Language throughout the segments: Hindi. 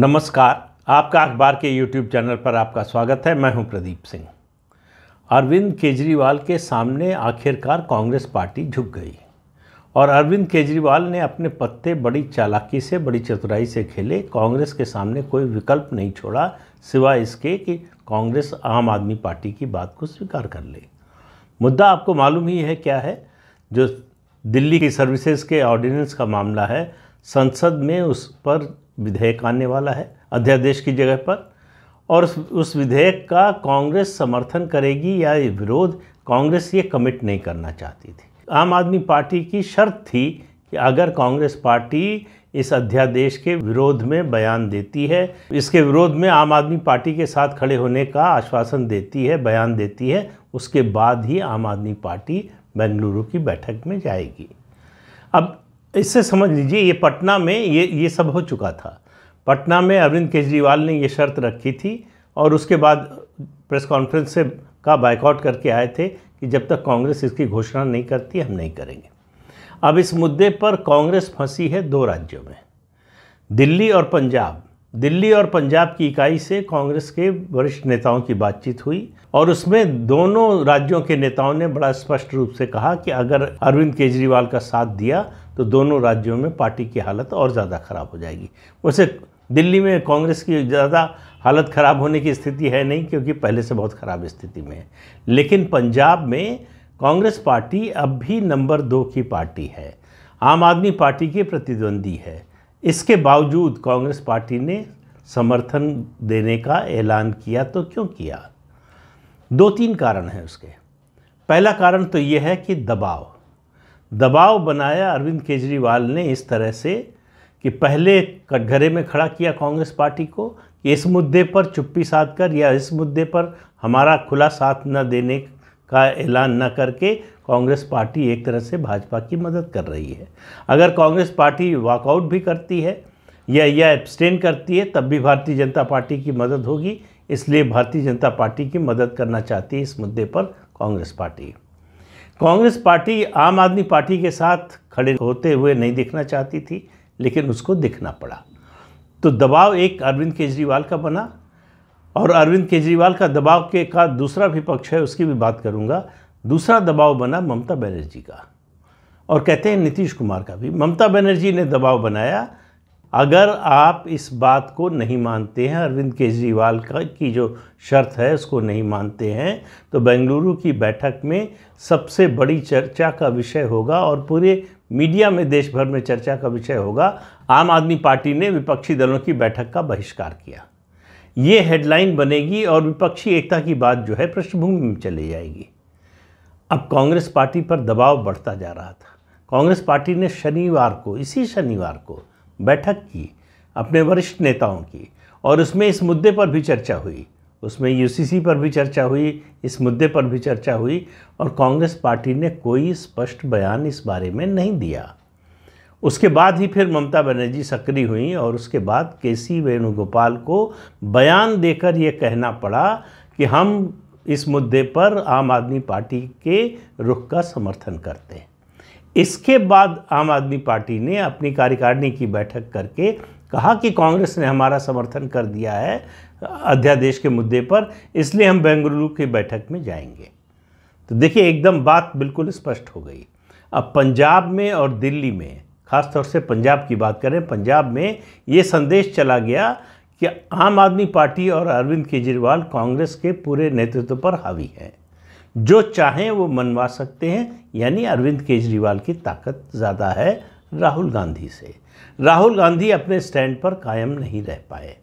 नमस्कार आपका अखबार के यूट्यूब चैनल पर आपका स्वागत है मैं हूं प्रदीप सिंह अरविंद केजरीवाल के सामने आखिरकार कांग्रेस पार्टी झुक गई और अरविंद केजरीवाल ने अपने पत्ते बड़ी चालाकी से बड़ी चतुराई से खेले कांग्रेस के सामने कोई विकल्प नहीं छोड़ा सिवाय इसके कि कांग्रेस आम आदमी पार्टी की बात को स्वीकार कर ले मुद्दा आपको मालूम ही है क्या है जो दिल्ली की सर्विसेज के ऑर्डिनेंस का मामला है संसद में उस पर विधेयक आने वाला है अध्यादेश की जगह पर और उस विधेयक का कांग्रेस समर्थन करेगी या विरोध कांग्रेस ये कमिट नहीं करना चाहती थी आम आदमी पार्टी की शर्त थी कि अगर कांग्रेस पार्टी इस अध्यादेश के विरोध में बयान देती है इसके विरोध में आम आदमी पार्टी के साथ खड़े होने का आश्वासन देती है बयान देती है उसके बाद ही आम आदमी पार्टी बेंगलुरु की बैठक में जाएगी अब इससे समझ लीजिए ये पटना में ये ये सब हो चुका था पटना में अरविंद केजरीवाल ने ये शर्त रखी थी और उसके बाद प्रेस कॉन्फ्रेंस से का बाइकआउट करके आए थे कि जब तक कांग्रेस इसकी घोषणा नहीं करती हम नहीं करेंगे अब इस मुद्दे पर कांग्रेस फंसी है दो राज्यों में दिल्ली और पंजाब दिल्ली और पंजाब की इकाई से कांग्रेस के वरिष्ठ नेताओं की बातचीत हुई और उसमें दोनों राज्यों के नेताओं ने बड़ा स्पष्ट रूप से कहा कि अगर अरविंद केजरीवाल का साथ दिया तो दोनों राज्यों में पार्टी की हालत और ज़्यादा ख़राब हो जाएगी वैसे दिल्ली में कांग्रेस की ज़्यादा हालत ख़राब होने की स्थिति है नहीं क्योंकि पहले से बहुत ख़राब स्थिति में है लेकिन पंजाब में कांग्रेस पार्टी अब भी नंबर दो की पार्टी है आम आदमी पार्टी की प्रतिद्वंदी है इसके बावजूद कांग्रेस पार्टी ने समर्थन देने का ऐलान किया तो क्यों किया दो तीन कारण हैं उसके पहला कारण तो ये है कि दबाव दबाव बनाया अरविंद केजरीवाल ने इस तरह से कि पहले कटघरे में खड़ा किया कांग्रेस पार्टी को कि इस मुद्दे पर चुप्पी साध कर या इस मुद्दे पर हमारा खुला साथ न देने का ऐलान न करके कांग्रेस पार्टी एक तरह से भाजपा की मदद कर रही है अगर कांग्रेस पार्टी वॉकआउट भी करती है या या एब्सटेन करती है तब भी भारतीय जनता पार्टी की मदद होगी इसलिए भारतीय जनता पार्टी की मदद करना चाहती है इस मुद्दे पर कांग्रेस पार्टी कांग्रेस पार्टी आम आदमी पार्टी के साथ खड़े होते हुए नहीं दिखना चाहती थी लेकिन उसको दिखना पड़ा तो दबाव एक अरविंद केजरीवाल का बना और अरविंद केजरीवाल का दबाव के का दूसरा भी पक्ष है उसकी भी बात करूंगा दूसरा दबाव बना ममता बनर्जी का और कहते हैं नीतीश कुमार का भी ममता बनर्जी ने दबाव बनाया अगर आप इस बात को नहीं मानते हैं अरविंद केजरीवाल का की जो शर्त है उसको नहीं मानते हैं तो बेंगलुरु की बैठक में सबसे बड़ी चर्चा का विषय होगा और पूरे मीडिया में देश भर में चर्चा का विषय होगा आम आदमी पार्टी ने विपक्षी दलों की बैठक का बहिष्कार किया ये हेडलाइन बनेगी और विपक्षी एकता की बात जो है पृष्ठभूमि में चली जाएगी अब कांग्रेस पार्टी पर दबाव बढ़ता जा रहा था कांग्रेस पार्टी ने शनिवार को इसी शनिवार को बैठक की अपने वरिष्ठ नेताओं की और उसमें इस मुद्दे पर भी चर्चा हुई उसमें यूसीसी पर भी चर्चा हुई इस मुद्दे पर भी चर्चा हुई और कांग्रेस पार्टी ने कोई स्पष्ट बयान इस बारे में नहीं दिया उसके बाद ही फिर ममता बनर्जी सक्रिय हुई और उसके बाद के सी वेणुगोपाल को बयान देकर ये कहना पड़ा कि हम इस मुद्दे पर आम आदमी पार्टी के रुख का समर्थन करते हैं इसके बाद आम आदमी पार्टी ने अपनी कार्यकारिणी की बैठक करके कहा कि कांग्रेस ने हमारा समर्थन कर दिया है अध्यादेश के मुद्दे पर इसलिए हम बेंगलुरु की बैठक में जाएंगे तो देखिए एकदम बात बिल्कुल स्पष्ट हो गई अब पंजाब में और दिल्ली में खासतौर से पंजाब की बात करें पंजाब में ये संदेश चला गया कि आम आदमी पार्टी और अरविंद केजरीवाल कांग्रेस के पूरे नेतृत्व पर हावी हैं जो चाहें वो मनवा सकते हैं यानी अरविंद केजरीवाल की ताकत ज़्यादा है राहुल गांधी से राहुल गांधी अपने स्टैंड पर कायम नहीं रह पाए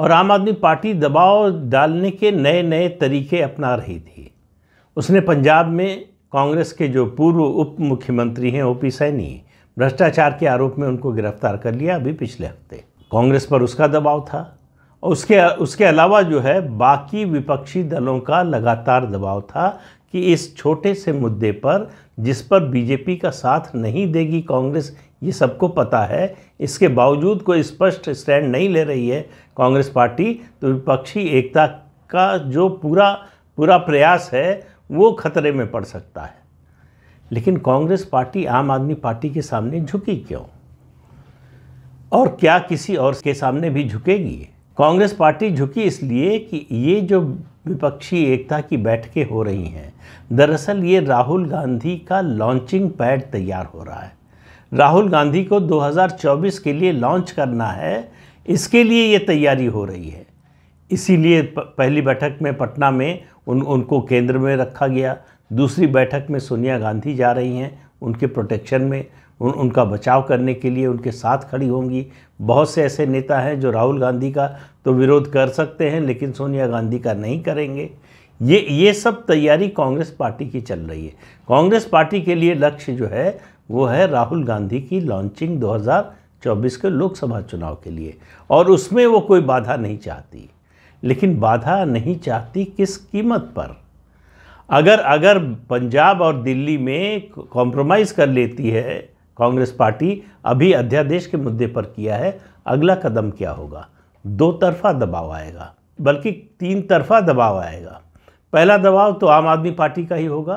और आम आदमी पार्टी दबाव डालने के नए नए तरीके अपना रही थी उसने पंजाब में कांग्रेस के जो पूर्व उप मुख्यमंत्री हैं ओ पी सैनी भ्रष्टाचार के आरोप में उनको गिरफ्तार कर लिया अभी पिछले हफ्ते कांग्रेस पर उसका दबाव था और उसके उसके अलावा जो है बाकी विपक्षी दलों का लगातार दबाव था कि इस छोटे से मुद्दे पर जिस पर बीजेपी का साथ नहीं देगी कांग्रेस ये सबको पता है इसके बावजूद कोई स्पष्ट स्टैंड नहीं ले रही है कांग्रेस पार्टी तो विपक्षी एकता का जो पूरा पूरा प्रयास है वो खतरे में पड़ सकता है लेकिन कांग्रेस पार्टी आम आदमी पार्टी के सामने झुकी क्यों और क्या किसी और के सामने भी झुकेगी कांग्रेस पार्टी झुकी इसलिए कि ये जो विपक्षी एकता की बैठकें हो रही हैं दरअसल ये राहुल गांधी का लॉन्चिंग पैड तैयार हो रहा है राहुल गांधी को 2024 के लिए लॉन्च करना है इसके लिए ये तैयारी हो रही है इसीलिए पहली बैठक में पटना में उन उनको केंद्र में रखा गया दूसरी बैठक में सोनिया गांधी जा रही हैं उनके प्रोटेक्शन में उन उनका बचाव करने के लिए उनके साथ खड़ी होंगी बहुत से ऐसे नेता हैं जो राहुल गांधी का तो विरोध कर सकते हैं लेकिन सोनिया गांधी का नहीं करेंगे ये ये सब तैयारी कांग्रेस पार्टी की चल रही है कांग्रेस पार्टी के लिए लक्ष्य जो है वो है राहुल गांधी की लॉन्चिंग 2024 के लोकसभा चुनाव के लिए और उसमें वो कोई बाधा नहीं चाहती लेकिन बाधा नहीं चाहती किस कीमत पर अगर अगर पंजाब और दिल्ली में कॉम्प्रोमाइज़ कर लेती है कांग्रेस पार्टी अभी अध्यादेश के मुद्दे पर किया है अगला कदम क्या होगा दो तरफा दबाव आएगा बल्कि तीन तरफा दबाव आएगा पहला दबाव तो आम आदमी पार्टी का ही होगा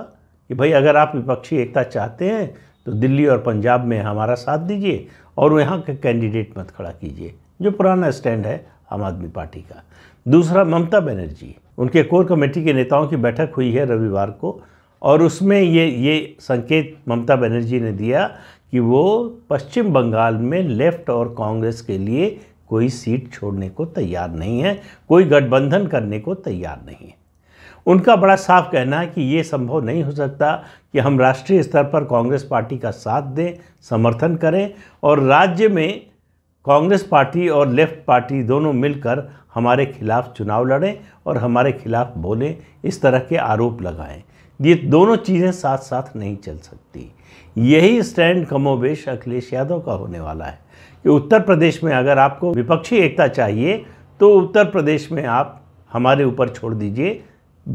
कि भाई अगर आप विपक्षी एकता चाहते हैं तो दिल्ली और पंजाब में हमारा साथ दीजिए और यहाँ के कैंडिडेट मत खड़ा कीजिए जो पुराना स्टैंड है आम आदमी पार्टी का दूसरा ममता बनर्जी उनके कोर कमेटी के नेताओं की बैठक हुई है रविवार को और उसमें ये ये संकेत ममता बनर्जी ने दिया कि वो पश्चिम बंगाल में लेफ्ट और कांग्रेस के लिए कोई सीट छोड़ने को तैयार नहीं है कोई गठबंधन करने को तैयार नहीं है उनका बड़ा साफ कहना है कि ये संभव नहीं हो सकता कि हम राष्ट्रीय स्तर पर कांग्रेस पार्टी का साथ दें समर्थन करें और राज्य में कांग्रेस पार्टी और लेफ्ट पार्टी दोनों मिलकर हमारे खिलाफ चुनाव लड़ें और हमारे खिलाफ बोलें इस तरह के आरोप लगाएं ये दोनों चीज़ें साथ साथ नहीं चल सकती यही स्टैंड कमोबेश अखिलेश यादव का होने वाला है कि उत्तर प्रदेश में अगर आपको विपक्षी एकता चाहिए तो उत्तर प्रदेश में आप हमारे ऊपर छोड़ दीजिए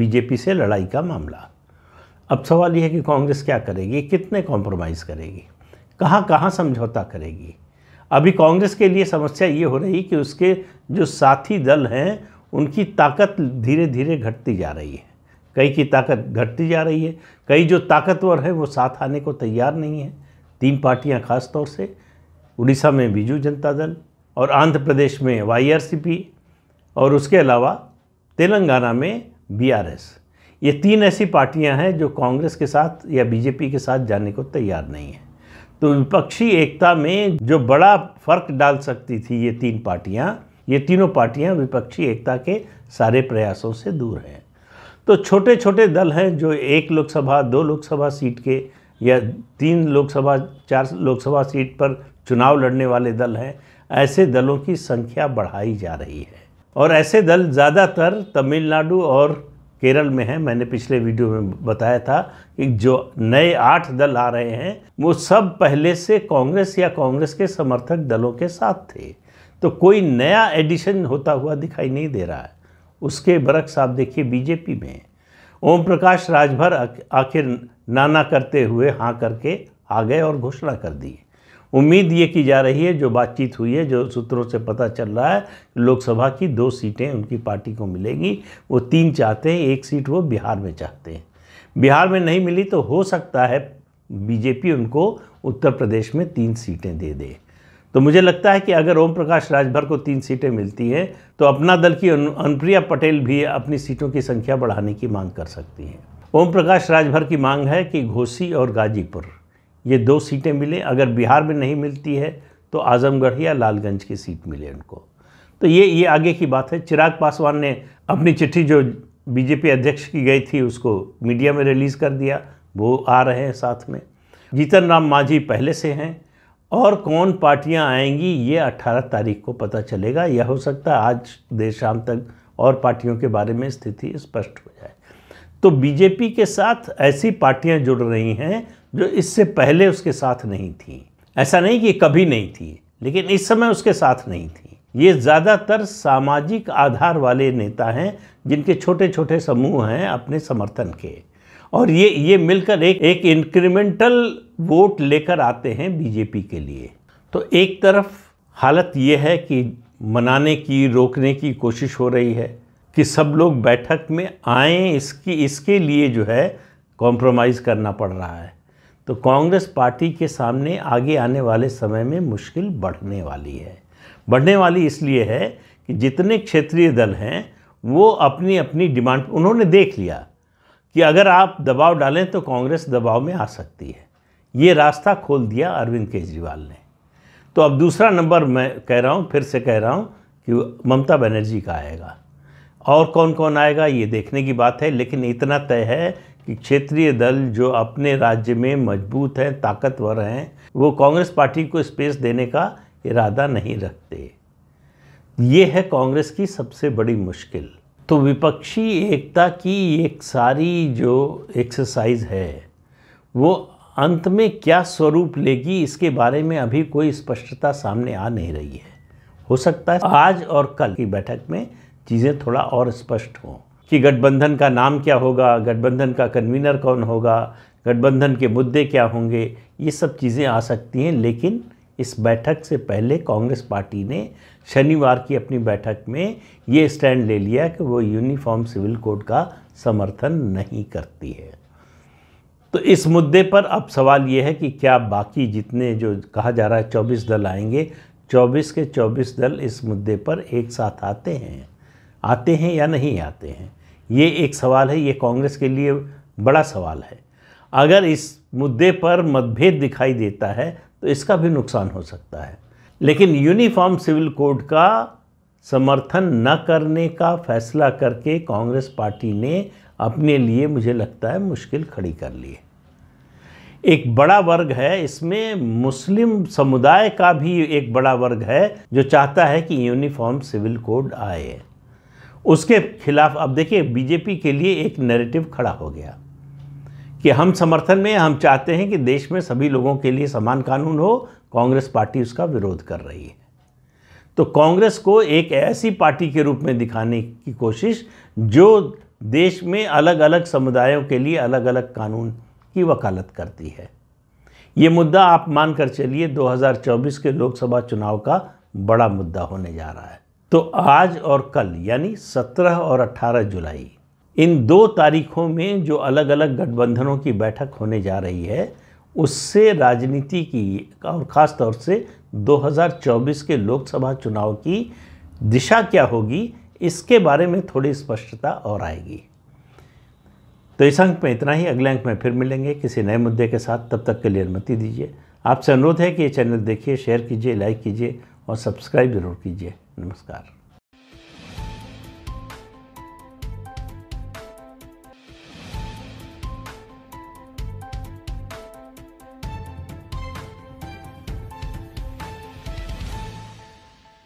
बीजेपी से लड़ाई का मामला अब सवाल यह है कि कांग्रेस क्या करेगी कितने कॉम्प्रोमाइज़ करेगी कहाँ कहाँ समझौता करेगी अभी कांग्रेस के लिए समस्या ये हो रही कि उसके जो साथी दल हैं उनकी ताकत धीरे धीरे घटती जा रही है कई की ताकत घटती जा रही है कई जो ताकतवर है वो साथ आने को तैयार नहीं है तीन पार्टियां तौर से उड़ीसा में बीजू जनता दल और आंध्र प्रदेश में वाईआरसीपी और उसके अलावा तेलंगाना में बीआरएस ये तीन ऐसी पार्टियां हैं जो कांग्रेस के साथ या बीजेपी के साथ जाने को तैयार नहीं है तो विपक्षी एकता में जो बड़ा फर्क डाल सकती थी ये तीन पार्टियां ये तीनों पार्टियां विपक्षी एकता के सारे प्रयासों से दूर हैं तो छोटे छोटे दल हैं जो एक लोकसभा दो लोकसभा सीट के या तीन लोकसभा चार लोकसभा सीट पर चुनाव लड़ने वाले दल हैं ऐसे दलों की संख्या बढ़ाई जा रही है और ऐसे दल ज़्यादातर तमिलनाडु और केरल में है मैंने पिछले वीडियो में बताया था कि जो नए आठ दल आ रहे हैं वो सब पहले से कांग्रेस या कांग्रेस के समर्थक दलों के साथ थे तो कोई नया एडिशन होता हुआ दिखाई नहीं दे रहा है उसके बरक्स आप देखिए बीजेपी में ओम प्रकाश राजभर आखिर नाना करते हुए हाँ करके आ गए और घोषणा कर दी उम्मीद ये की जा रही है जो बातचीत हुई है जो सूत्रों से पता चल रहा है लोकसभा की दो सीटें उनकी पार्टी को मिलेगी वो तीन चाहते हैं एक सीट वो बिहार में चाहते हैं बिहार में नहीं मिली तो हो सकता है बीजेपी उनको उत्तर प्रदेश में तीन सीटें दे दे तो मुझे लगता है कि अगर ओम प्रकाश राजभर को तीन सीटें मिलती हैं तो अपना दल की अनुप्रिया पटेल भी अपनी सीटों की संख्या बढ़ाने की मांग कर सकती हैं ओम प्रकाश राजभर की मांग है कि घोसी और गाजीपुर ये दो सीटें मिलें अगर बिहार में नहीं मिलती है तो आजमगढ़ या लालगंज की सीट मिले उनको तो ये ये आगे की बात है चिराग पासवान ने अपनी चिट्ठी जो बीजेपी अध्यक्ष की गई थी उसको मीडिया में रिलीज़ कर दिया वो आ रहे हैं साथ में जीतन राम मांझी पहले से हैं और कौन पार्टियां आएंगी ये 18 तारीख को पता चलेगा यह हो सकता है आज देर शाम तक और पार्टियों के बारे में स्थिति स्पष्ट हो जाए तो बीजेपी के साथ ऐसी पार्टियां जुड़ रही हैं जो इससे पहले उसके साथ नहीं थी ऐसा नहीं कि कभी नहीं थी लेकिन इस समय उसके साथ नहीं थी ये ज़्यादातर सामाजिक आधार वाले नेता हैं जिनके छोटे छोटे समूह हैं अपने समर्थन के और ये ये मिलकर एक एक इंक्रीमेंटल वोट लेकर आते हैं बीजेपी के लिए तो एक तरफ हालत ये है कि मनाने की रोकने की कोशिश हो रही है कि सब लोग बैठक में आए इसकी इसके लिए जो है कॉम्प्रोमाइज़ करना पड़ रहा है तो कांग्रेस पार्टी के सामने आगे आने वाले समय में मुश्किल बढ़ने वाली है बढ़ने वाली इसलिए है कि जितने क्षेत्रीय दल हैं वो अपनी अपनी डिमांड उन्होंने देख लिया कि अगर आप दबाव डालें तो कांग्रेस दबाव में आ सकती है ये रास्ता खोल दिया अरविंद केजरीवाल ने तो अब दूसरा नंबर मैं कह रहा हूँ फिर से कह रहा हूँ कि ममता बनर्जी का आएगा और कौन कौन आएगा ये देखने की बात है लेकिन इतना तय है कि क्षेत्रीय दल जो अपने राज्य में मजबूत हैं ताकतवर हैं वो कांग्रेस पार्टी को स्पेस देने का इरादा नहीं रखते ये है कांग्रेस की सबसे बड़ी मुश्किल तो विपक्षी एकता की एक सारी जो एक्सरसाइज है वो अंत में क्या स्वरूप लेगी इसके बारे में अभी कोई स्पष्टता सामने आ नहीं रही है हो सकता है आज और कल की बैठक में चीज़ें थोड़ा और स्पष्ट हों कि गठबंधन का नाम क्या होगा गठबंधन का कन्वीनर कौन होगा गठबंधन के मुद्दे क्या होंगे ये सब चीज़ें आ सकती हैं लेकिन इस बैठक से पहले कांग्रेस पार्टी ने शनिवार की अपनी बैठक में ये स्टैंड ले लिया कि वो यूनिफॉर्म सिविल कोड का समर्थन नहीं करती है तो इस मुद्दे पर अब सवाल ये है कि क्या बाकी जितने जो कहा जा रहा है चौबीस दल आएंगे चौबीस के चौबीस दल इस मुद्दे पर एक साथ आते हैं आते हैं या नहीं आते हैं ये एक सवाल है ये कांग्रेस के लिए बड़ा सवाल है अगर इस मुद्दे पर मतभेद दिखाई देता है तो इसका भी नुकसान हो सकता है लेकिन यूनिफॉर्म सिविल कोड का समर्थन न करने का फैसला करके कांग्रेस पार्टी ने अपने लिए मुझे लगता है मुश्किल खड़ी कर ली है एक बड़ा वर्ग है इसमें मुस्लिम समुदाय का भी एक बड़ा वर्ग है जो चाहता है कि यूनिफॉर्म सिविल कोड आए उसके खिलाफ अब देखिए बीजेपी के लिए एक नैरेटिव खड़ा हो गया कि हम समर्थन में हम चाहते हैं कि देश में सभी लोगों के लिए समान कानून हो कांग्रेस पार्टी उसका विरोध कर रही है तो कांग्रेस को एक ऐसी पार्टी के रूप में दिखाने की कोशिश जो देश में अलग अलग समुदायों के लिए अलग अलग कानून की वकालत करती है ये मुद्दा आप मानकर चलिए 2024 के लोकसभा चुनाव का बड़ा मुद्दा होने जा रहा है तो आज और कल यानी 17 और 18 जुलाई इन दो तारीखों में जो अलग अलग गठबंधनों की बैठक होने जा रही है उससे राजनीति की और ख़ास तौर से 2024 के लोकसभा चुनाव की दिशा क्या होगी इसके बारे में थोड़ी स्पष्टता और आएगी तो इस अंक में इतना ही अगले अंक में फिर मिलेंगे किसी नए मुद्दे के साथ तब तक के लिए अनुमति दीजिए आपसे अनुरोध है कि ये चैनल देखिए शेयर कीजिए लाइक कीजिए और सब्सक्राइब ज़रूर कीजिए नमस्कार